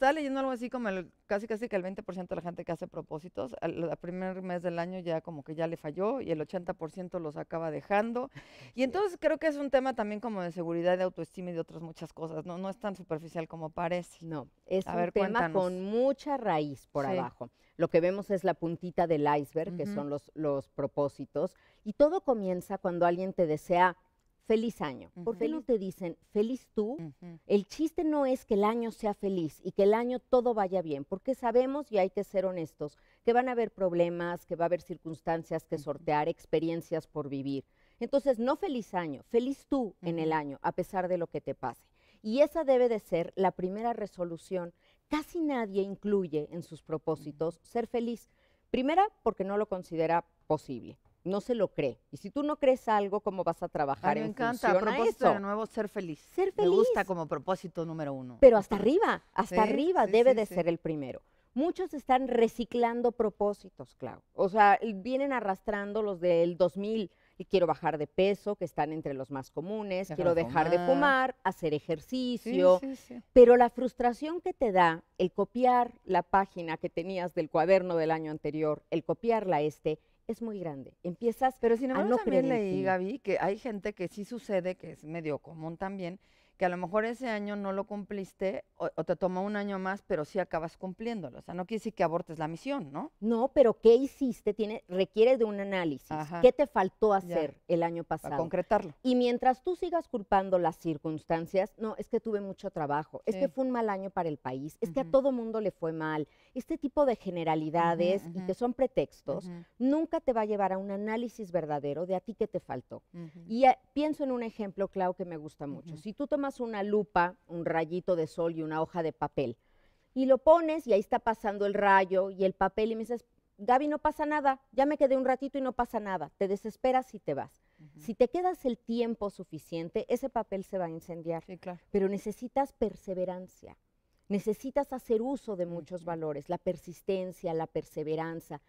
Estaba leyendo algo así como el, casi casi que el 20% de la gente que hace propósitos, al, primer mes del año ya como que ya le falló y el 80% los acaba dejando. Y entonces creo que es un tema también como de seguridad, de autoestima y de otras muchas cosas, ¿no? No es tan superficial como parece. No, es un tema con mucha raíz por abajo. Lo que vemos es la puntita del iceberg, que son los, los propósitos. Y todo comienza cuando alguien te desea feliz año. ¿Por qué no te dicen feliz tú? El chiste no es que el año sea feliz y que el año todo vaya bien, porque sabemos, y hay que ser honestos, que van a haber problemas, que va a haber circunstancias que sortear, experiencias por vivir. Entonces, no feliz año, feliz tú en el año, a pesar de lo que te pase. Y esa debe de ser la primera resolución. Casi nadie incluye en sus propósitos ser feliz. Primera, porque no lo considera posible no se lo cree. Y si tú no crees algo, ¿cómo vas a trabajar me en encanta, a propósito de nuevo ser feliz. Ser feliz. Me gusta como propósito número uno. Pero hasta arriba, hasta arriba debe de ser el primero. Muchos están reciclando propósitos, Clau. O sea, vienen arrastrando los del 2000 y quiero bajar de peso, que están entre los más comunes, quiero dejar de ah. fumar, hacer ejercicio. Pero la frustración que te da el copiar la página que tenías del cuaderno del año anterior, el copiarla este es muy grande. Empiezas Pero sin embargo, también leí, Gaby, que hay gente que sí sucede, que es medio común también, que a lo mejor ese año no lo cumpliste o, te tomó un año más, pero sí acabas cumpliéndolo. O sea, no quiere decir que abortes la misión, ¿no? No, pero ¿qué hiciste? Tiene, requiere de un análisis. ¿Qué te faltó hacer el año pasado? Para concretarlo. Y mientras tú sigas culpando las circunstancias, no, es que tuve mucho trabajo, es que fue un mal año para el país, es que a todo mundo le fue mal. Este tipo de generalidades y que son pretextos, nunca te va a llevar a un análisis verdadero de a ti que te faltó. Y eh, pienso en un ejemplo, Clau, que me gusta mucho. Si tú tomas una lupa, un rayito de sol y una hoja de papel y lo pones y ahí está pasando el rayo y el papel y me dices, Gaby, no pasa nada, ya me quedé un ratito y no pasa nada, te desesperas y te vas. Si te quedas el tiempo suficiente, ese papel se va a incendiar, pero necesitas perseverancia. Necesitas hacer uso de muchos valores, la persistencia, la perseverancia,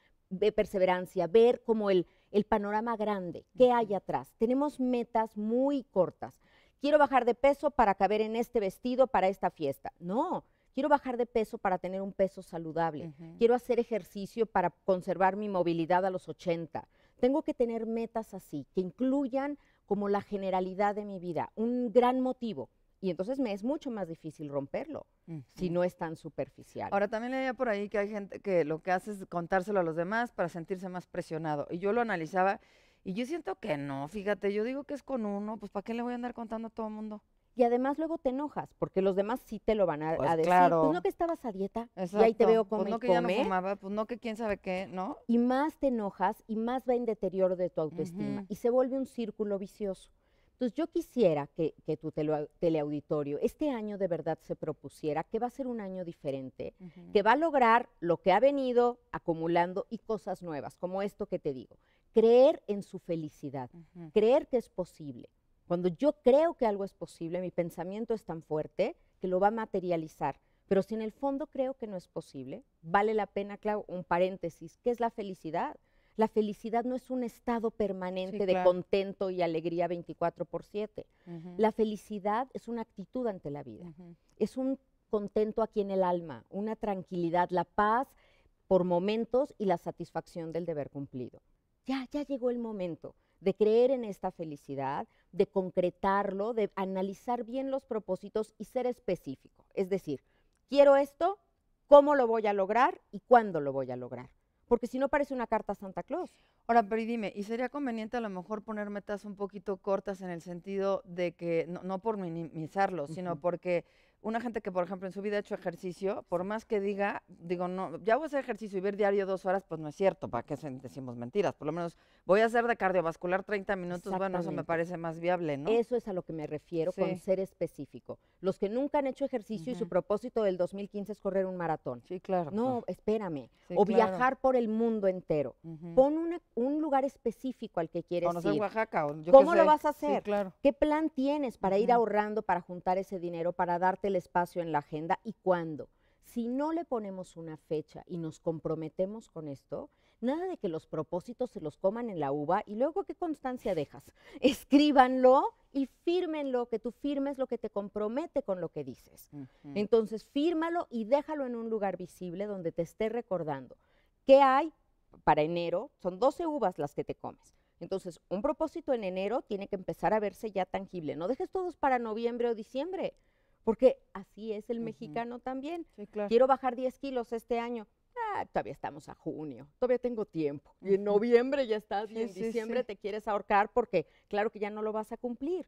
perseverancia, ver como el, el panorama grande, qué hay atrás. Tenemos metas muy cortas quiero bajar de peso para caber en este vestido para esta fiesta. No, quiero bajar de peso para tener un peso saludable. Quiero hacer ejercicio para conservar mi movilidad a los 80. Tengo que tener metas así, que incluyan como la generalidad de mi vida, un gran motivo. Y entonces me es mucho más difícil romperlo si no es tan superficial. Ahora también leía por ahí que hay gente que lo que hace es contárselo a los demás para sentirse más presionado. Y yo lo analizaba y yo siento que no, fíjate, yo digo que es con uno, pues ¿para qué le voy a andar contando a todo el mundo? Y además luego te enojas, porque los demás sí te lo van a, pues decir. Pues, claro. no que estabas a dieta y ahí te veo comer pues no que Ya no fumaba, pues no que quién sabe qué, ¿no? Y más te enojas y más va en deterioro de tu autoestima y se vuelve un círculo vicioso. Entonces yo quisiera que, que tu tele, teleauditorio este año de verdad se propusiera que va a ser un año diferente, que va a lograr lo que ha venido acumulando y cosas nuevas, como esto que te digo, creer en su felicidad, creer que es posible. Cuando yo creo que algo es posible, mi pensamiento es tan fuerte que lo va a materializar. Pero si en el fondo creo que no es posible, vale la pena, un paréntesis, ¿qué es la felicidad? La felicidad no es un estado permanente de contento y alegría 24 por 7. La felicidad es una actitud ante la vida. Es un contento aquí en el alma, una tranquilidad, la paz por momentos y la satisfacción del deber cumplido ya, llegó el momento de creer en esta felicidad, de concretarlo, de analizar bien los propósitos y ser específico. Es decir, quiero esto, cómo lo voy a lograr y cuándo lo voy a lograr. Porque si no parece una carta a Santa Claus. Ahora, pero dime, ¿y sería conveniente a lo mejor poner metas un poquito cortas en el sentido de que, no, por minimizarlo, sino porque una gente que, por ejemplo, en su vida ha hecho ejercicio, por más que diga, digo, no, ya voy a hacer ejercicio y ver diario dos horas, pues no es cierto, ¿para qué decimos mentiras? Por lo menos voy a hacer de cardiovascular 30 minutos, bueno, eso me parece más viable, ¿no? Eso es a lo que me refiero con ser específico. Los que nunca han hecho ejercicio y su propósito del 2015 es correr un maratón. Sí, claro. No, espérame. o viajar por el mundo entero. Pon un lugar específico al que quieres ir. Oaxaca. yo ¿Cómo lo vas a hacer? ¿Qué plan tienes para ir ahorrando, para juntar ese dinero, para darte espacio en la agenda y cuándo. Si no le ponemos una fecha y nos comprometemos con esto, nada de que los propósitos se los coman en la uva y luego qué constancia dejas. Escríbanlo y fírmenlo, que tú firmes lo que te compromete con lo que dices. Entonces, fírmalo y déjalo en un lugar visible donde te esté recordando. ¿Qué hay para enero? Son 12 uvas las que te comes. Entonces, un propósito en enero tiene que empezar a verse ya tangible. No dejes todos para noviembre o diciembre porque así es el mexicano también. Quiero bajar 10 kilos este año. Ah, todavía estamos a junio, todavía tengo tiempo. Y en noviembre ya estás, y en diciembre te quieres ahorcar porque claro que ya no lo vas a cumplir.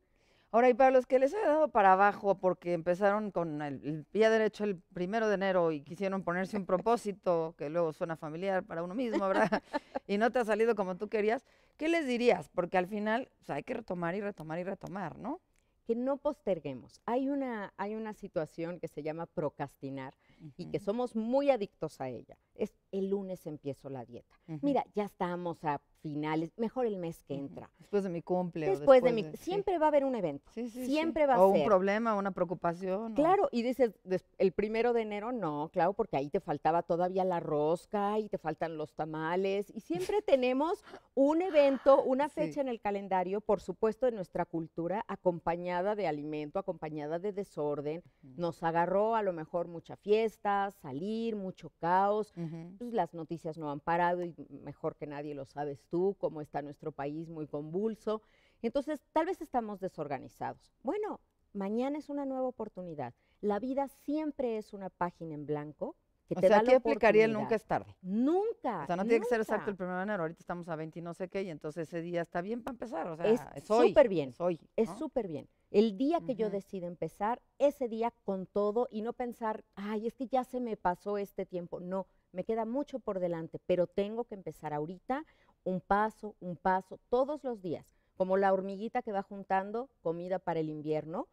Ahora, y para los que les ha dado para abajo porque empezaron con el, día pie derecho el primero de enero y quisieron ponerse un propósito, que luego suena familiar para uno mismo, ¿verdad? y no te ha salido como tú querías, ¿qué les dirías? Porque al final hay que retomar y retomar y retomar, ¿no? que no posterguemos. Hay una, hay una situación que se llama procrastinar, y que somos muy adictos a ella. Es el lunes empiezo la dieta. Mira, ya estamos a finales, mejor el mes que entra. Después de mi cumple. Después, de mi... siempre va a haber un evento. siempre va a o ser. O un problema, una preocupación. Claro, y dices, el primero de enero no, claro, porque ahí te faltaba todavía la rosca y te faltan los tamales. Y siempre tenemos un evento, una fecha en el calendario, por supuesto, de nuestra cultura, acompañada de alimento, acompañada de desorden. Nos agarró a lo mejor mucha fiesta salir, mucho caos. Pues, las noticias no han parado y mejor que nadie lo sabes tú, cómo está nuestro país muy convulso. Entonces, tal vez estamos desorganizados. Bueno, mañana es una nueva oportunidad. La vida siempre es una página en blanco o sea, ¿qué aplicaría el nunca es tarde. Nunca. O sea, no tiene que ser exacto el primero de enero. Ahorita estamos a 20 y no sé qué, y entonces ese día está bien para empezar. O sea, es súper bien. Es Es súper bien. El día que yo decido empezar, ese día con todo y no pensar, ay, es que ya se me pasó este tiempo. No, me queda mucho por delante, pero tengo que empezar ahorita un paso, un paso, todos los días como la hormiguita que va juntando comida para el invierno.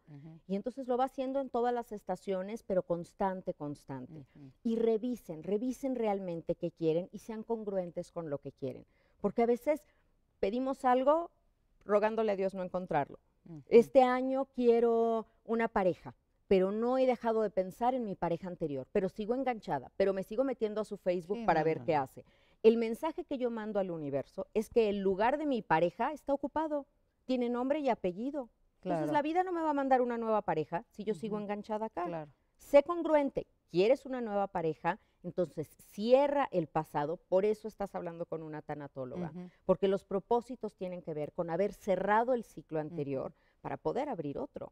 Y entonces lo va haciendo en todas las estaciones, pero constante, constante. Y revisen, revisen realmente qué quieren y sean congruentes con lo que quieren. Porque a veces pedimos algo rogándole a Dios no encontrarlo. Este año quiero una pareja pero no he dejado de pensar en mi pareja anterior, pero sigo enganchada, pero me sigo metiendo a su Facebook para ver qué hace, el mensaje que yo mando al universo es que el lugar de mi pareja está ocupado, tiene nombre y apellido. Entonces la vida no me va a mandar una nueva pareja si yo sigo enganchada acá. Sé congruente, quieres una nueva pareja, entonces cierra el pasado, por eso estás hablando con una tanatóloga, porque los propósitos tienen que ver con haber cerrado el ciclo anterior para poder abrir otro.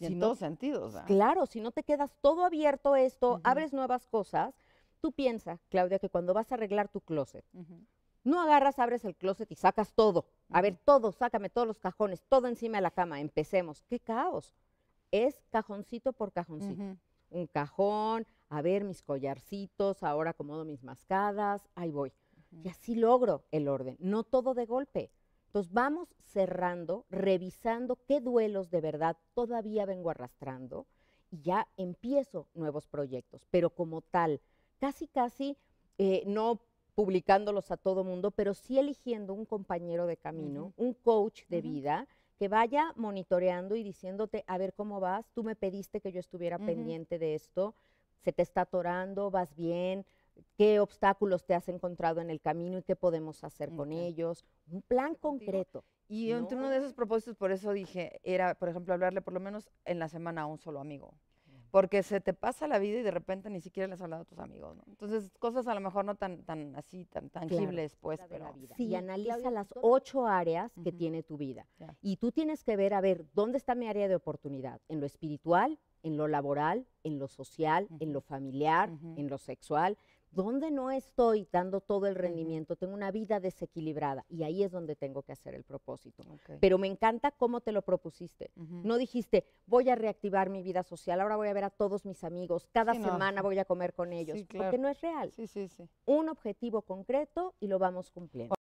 en todos sentidos. ¿ah? Claro, si no te quedas todo abierto esto, abres nuevas cosas, Tú piensas, Claudia, que cuando vas a arreglar tu closet, no agarras, abres el closet y sacas todo. A ver, todo, sácame todos los cajones, todo encima de la cama, empecemos. ¡Qué caos! Es cajoncito por cajoncito. Un cajón, a ver mis collarcitos, ahora acomodo mis mascadas, ahí voy. Y así logro el orden, no todo de golpe. Entonces vamos cerrando, revisando qué duelos de verdad todavía vengo arrastrando y ya empiezo nuevos proyectos, pero como tal, casi, casi eh, no publicándolos a todo mundo, pero sí eligiendo un compañero de camino, un coach de vida que vaya monitoreando y diciéndote, a ver cómo vas, tú me pediste que yo estuviera pendiente de esto, se te está atorando, vas bien, qué obstáculos te has encontrado en el camino y qué podemos hacer con ellos, un plan concreto. Y entre uno de esos propósitos, por eso dije, era, por ejemplo, hablarle por lo menos en la semana a un solo amigo porque se te pasa la vida y de repente ni siquiera le has hablado a tus amigos, ¿no? Entonces, cosas a lo mejor no tan, tan así, tan tangibles, pues, pero... La Sí, analiza las ocho áreas que tiene tu vida. Y tú tienes que ver, a ver, ¿dónde está mi área de oportunidad? ¿En lo espiritual? ¿En lo laboral? ¿En lo social? ¿En lo familiar? ¿En lo sexual? donde no estoy dando todo el rendimiento, tengo una vida desequilibrada y ahí es donde tengo que hacer el propósito. Pero me encanta cómo te lo propusiste. No dijiste, voy a reactivar mi vida social, ahora voy a ver a todos mis amigos, cada semana voy a comer con ellos, porque no es real. Sí, un objetivo concreto y lo vamos cumpliendo.